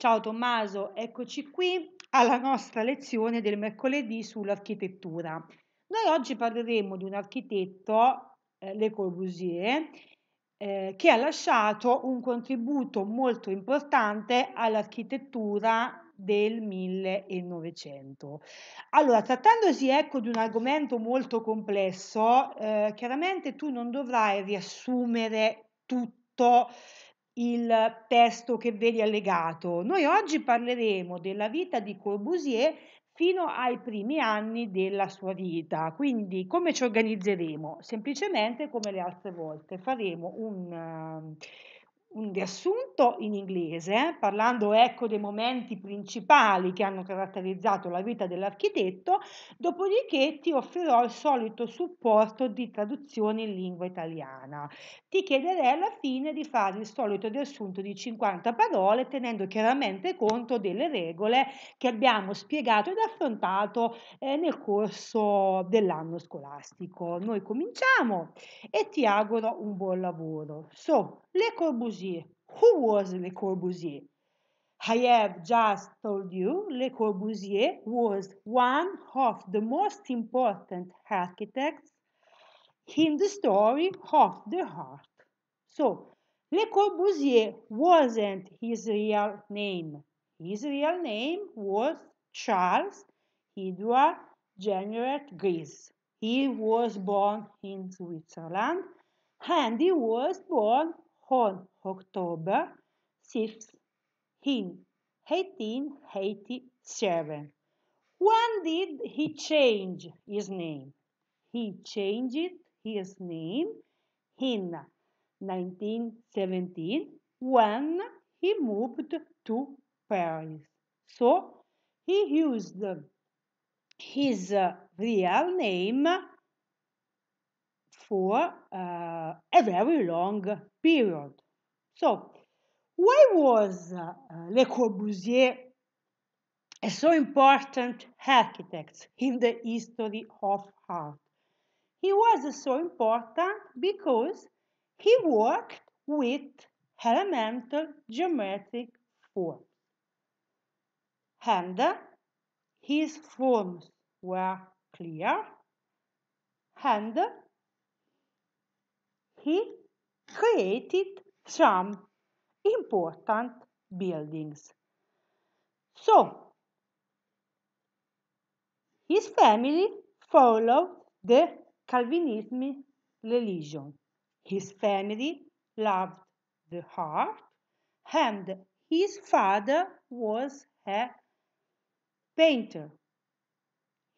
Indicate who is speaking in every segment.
Speaker 1: Ciao Tommaso, eccoci qui alla nostra lezione del mercoledì sull'architettura. Noi oggi parleremo di un architetto, eh, Le Corbusier, eh, che ha lasciato un contributo molto importante all'architettura del 1900. Allora, trattandosi ecco di un argomento molto complesso, eh, chiaramente tu non dovrai riassumere tutto il testo che vedi allegato. Noi oggi parleremo della vita di Corbusier fino ai primi anni della sua vita. Quindi come ci organizzeremo? Semplicemente come le altre volte faremo un un riassunto in inglese, parlando ecco dei momenti principali che hanno caratterizzato la vita dell'architetto, dopodiché ti offrirò il solito supporto di traduzione in lingua italiana. Ti chiederei alla fine di fare il solito riassunto di 50 parole, tenendo chiaramente conto delle regole che abbiamo spiegato ed affrontato eh, nel corso dell'anno scolastico. Noi cominciamo e ti auguro un buon lavoro. So, Le Corbusier Corbusier. Who was Le Corbusier? I have just told you Le Corbusier was one of the most important architects in the story of the art. So, Le Corbusier wasn't his real name. His real name was Charles Edward Generate Gries. He was born in Switzerland and he was born on October 5th, in 1887. When did he change his name? He changed his name in 1917 when he moved to Paris. So he used his real name for uh, a very long period. So, why was uh, Le Corbusier a so important architect in the history of art? He was so important because he worked with elemental geometric forms. And his forms were clear and he created some important buildings. So, his family followed the Calvinism religion. His family loved the heart and his father was a painter.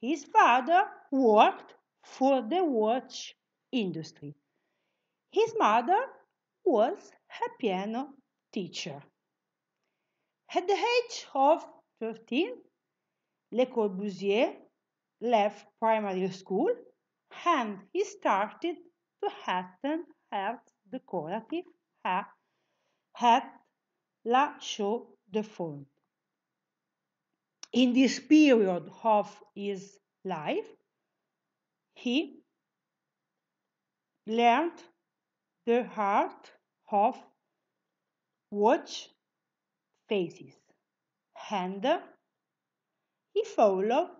Speaker 1: His father worked for the watch industry. His mother was a piano teacher. At the age of 13, Le Corbusier left primary school and he started to attend art decorative at La Chaux de Fonds. In this period of his life, he learned the heart of watch faces and he followed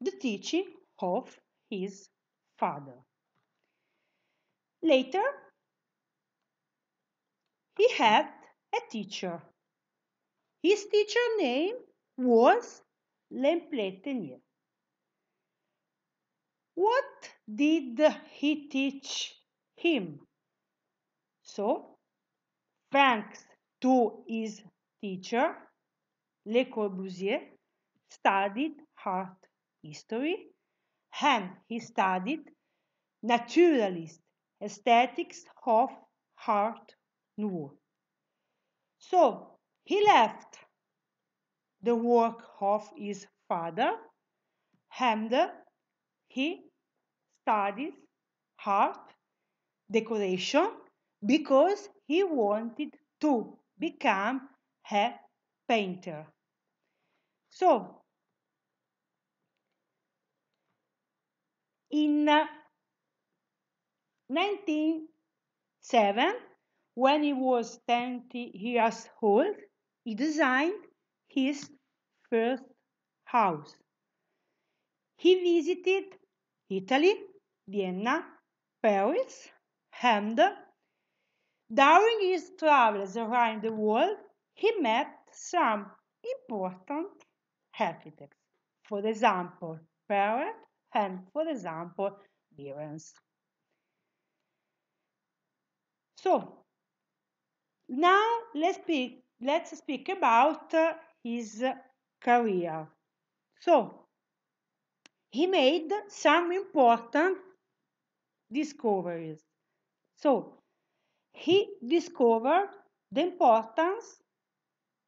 Speaker 1: the teaching of his father. Later, he had a teacher. His teacher name was Lempletenier. What did he teach him? So, thanks to his teacher, Le Corbusier studied art history and he studied naturalist aesthetics of art nouveau. So he left the work of his father and he studies art, decoration, because he wanted to become a painter. So, in 1907, uh, when he was 20 years old, he designed his first house. He visited Italy, Vienna, Paris, and during his travels around the world, he met some important architects, for example, Perret and, for example, Behrens. So, now let's speak, let's speak about uh, his career. So, he made some important discoveries. So, he discovered the importance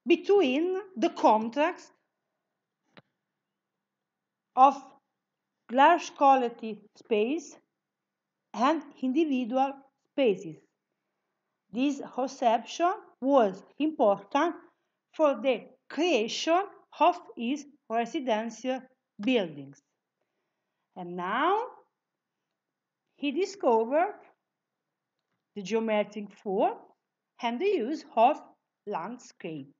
Speaker 1: between the context of large quality space and individual spaces. This conception was important for the creation of his residential buildings. And now he discovered the geometric form and the use of landscape.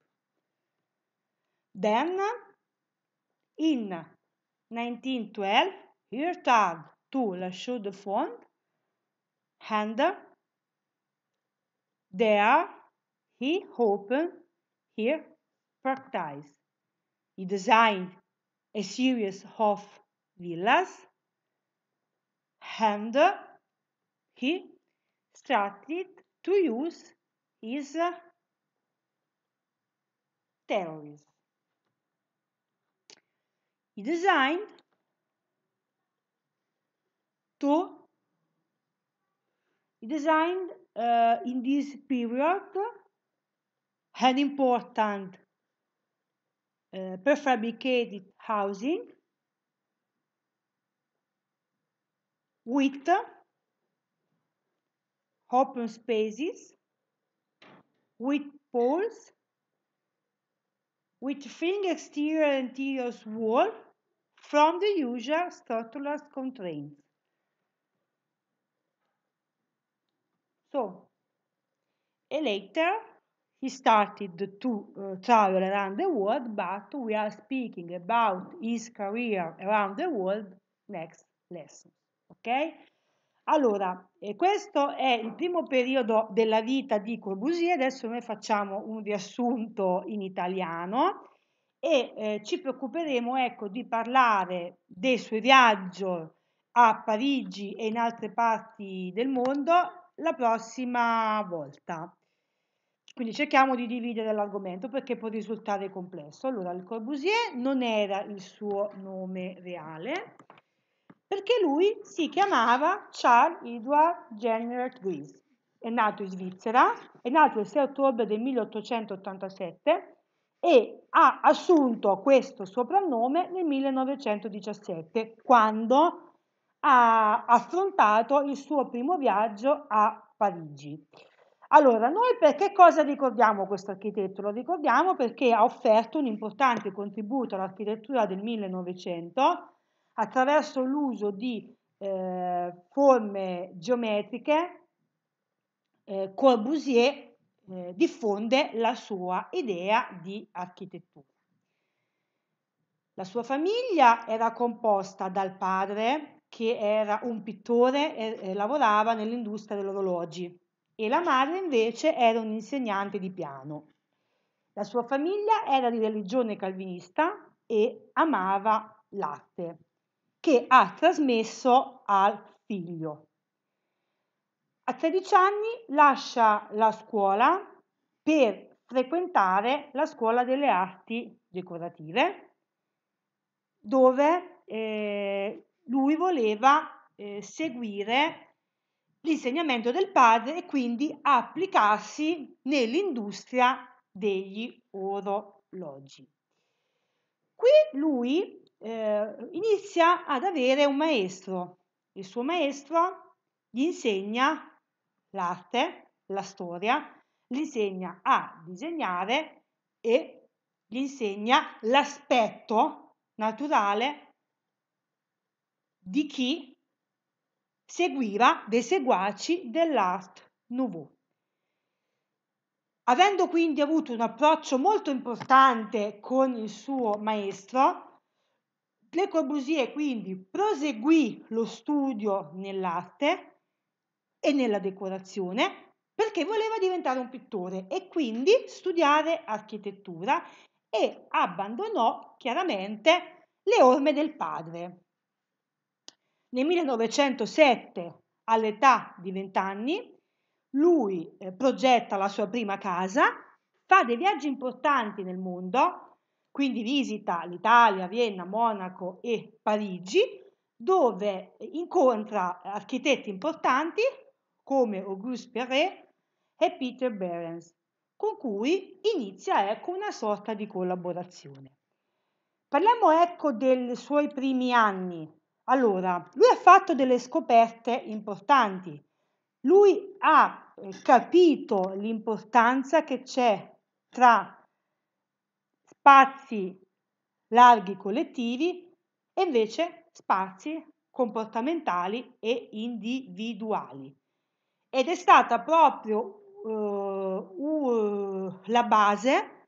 Speaker 1: Then, in 1912, Hurtad to La Chaux Fond and there he opened his practice. He designed a series of villas and he started to use his uh, theories. He designed to he designed uh, in this period an important uh, prefabricated housing with open spaces with poles, with thin exterior and interior wall from the usual structural constraints. So, later he started to uh, travel around the world, but we are speaking about his career around the world next lesson. Okay? Allora, eh, questo è il primo periodo della vita di Corbusier, adesso noi facciamo un riassunto in italiano e eh, ci preoccuperemo ecco, di parlare dei suoi viaggi a Parigi e in altre parti del mondo la prossima volta. Quindi cerchiamo di dividere l'argomento perché può risultare complesso. Allora, il Corbusier non era il suo nome reale, perché lui si chiamava Charles Edward General Guise. È nato in Svizzera, è nato il 6 ottobre del 1887 e ha assunto questo soprannome nel 1917, quando ha affrontato il suo primo viaggio a Parigi. Allora, noi perché cosa ricordiamo questo architetto? Lo ricordiamo perché ha offerto un importante contributo all'architettura del 1900 attraverso l'uso di eh, forme geometriche, eh, Corbusier eh, diffonde la sua idea di architettura. La sua famiglia era composta dal padre, che era un pittore e, e lavorava nell'industria degli e la madre invece era un'insegnante di piano. La sua famiglia era di religione calvinista e amava l'arte che ha trasmesso al figlio. A 13 anni lascia la scuola per frequentare la scuola delle arti decorative, dove eh, lui voleva eh, seguire l'insegnamento del padre e quindi applicarsi nell'industria degli orologi. Qui lui eh, inizia ad avere un maestro. Il suo maestro gli insegna l'arte, la storia, gli insegna a disegnare e gli insegna l'aspetto naturale di chi seguiva dei seguaci dell'art nouveau. Avendo quindi avuto un approccio molto importante con il suo maestro, Le Corbusier quindi proseguì lo studio nell'arte e nella decorazione perché voleva diventare un pittore e quindi studiare architettura e abbandonò chiaramente le orme del padre. Nel 1907, all'età di 20 anni, lui eh, progetta la sua prima casa, fa dei viaggi importanti nel mondo, quindi visita l'Italia, Vienna, Monaco e Parigi, dove incontra architetti importanti come Auguste Perret e Peter Behrens, con cui inizia ecco una sorta di collaborazione. Parliamo ecco dei suoi primi anni. Allora, lui ha fatto delle scoperte importanti. Lui ha eh, capito l'importanza che c'è tra spazi larghi collettivi e invece spazi comportamentali e individuali. Ed è stata proprio uh, uh, la base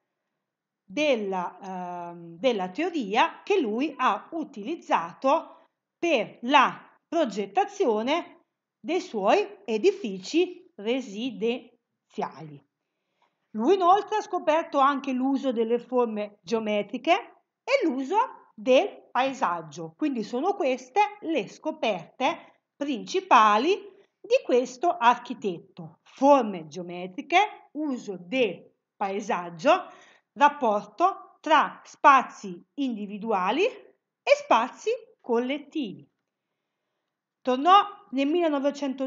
Speaker 1: della, uh, della teoria che lui ha utilizzato per la progettazione dei suoi edifici residenziali. Lui inoltre ha scoperto anche l'uso delle forme geometriche e l'uso del paesaggio, quindi sono queste le scoperte principali di questo architetto. Forme geometriche, uso del paesaggio, rapporto tra spazi individuali e spazi collettivi. Tornò nel 1912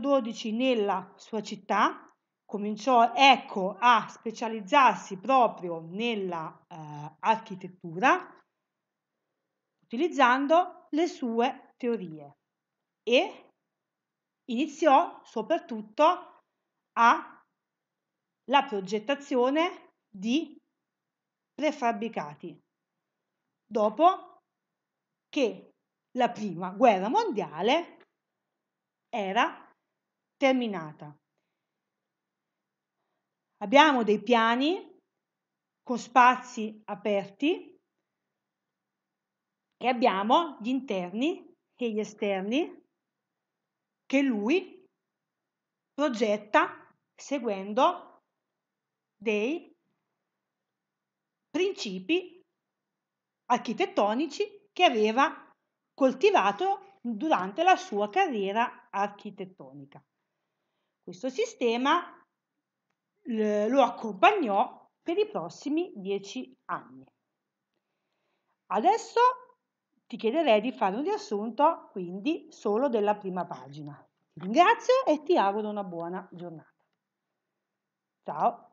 Speaker 1: nella sua città, cominciò ecco a specializzarsi proprio nell'architettura, eh, utilizzando le sue teorie e iniziò soprattutto alla progettazione di prefabbricati. Dopo che la prima guerra mondiale era terminata. Abbiamo dei piani con spazi aperti e abbiamo gli interni e gli esterni che lui progetta seguendo dei principi architettonici che aveva coltivato durante la sua carriera architettonica. Questo sistema lo accompagnò per i prossimi dieci anni. Adesso ti chiederei di fare un riassunto quindi solo della prima pagina. Ti ringrazio e ti auguro una buona giornata. Ciao!